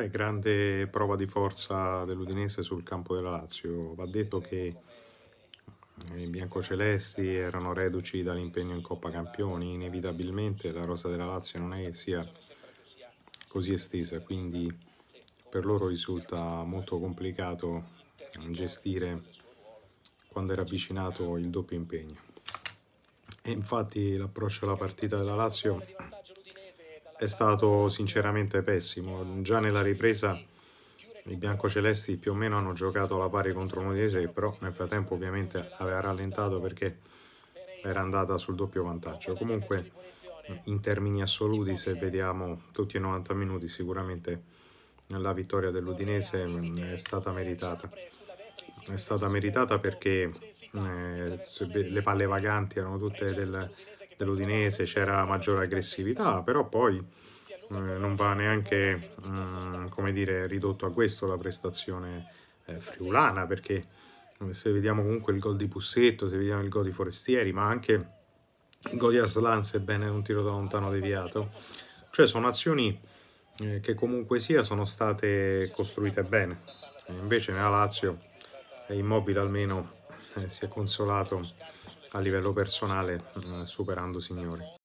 Beh, grande prova di forza dell'Udinese sul campo della Lazio. Va detto che eh, i biancocelesti erano reduci dall'impegno in Coppa Campioni, inevitabilmente la rosa della Lazio non è che sia così estesa, quindi per loro risulta molto complicato gestire quando era avvicinato il doppio impegno. E infatti l'approccio alla partita della Lazio è stato sinceramente pessimo. Già nella ripresa i biancocelesti più o meno hanno giocato alla pari contro l'Udinese, di però nel frattempo ovviamente aveva rallentato perché era andata sul doppio vantaggio. Comunque in termini assoluti se vediamo tutti i 90 minuti sicuramente la vittoria dell'Udinese mm, è stata meritata. È stata meritata perché eh, le palle vaganti erano tutte del, dell'Udinese c'era maggiore aggressività, però poi eh, non va neanche mh, mm, come dire, ridotto a questo la prestazione eh, friulana, perché eh, se vediamo comunque il gol di Pussetto, se vediamo il gol di Forestieri, ma anche il gol di Aslan, sebbene un tiro da lontano deviato, cioè sono azioni eh, che comunque sia sono state costruite bene. E invece nella Lazio, è Immobile almeno eh, si è consolato a livello personale, mm, superando Signori.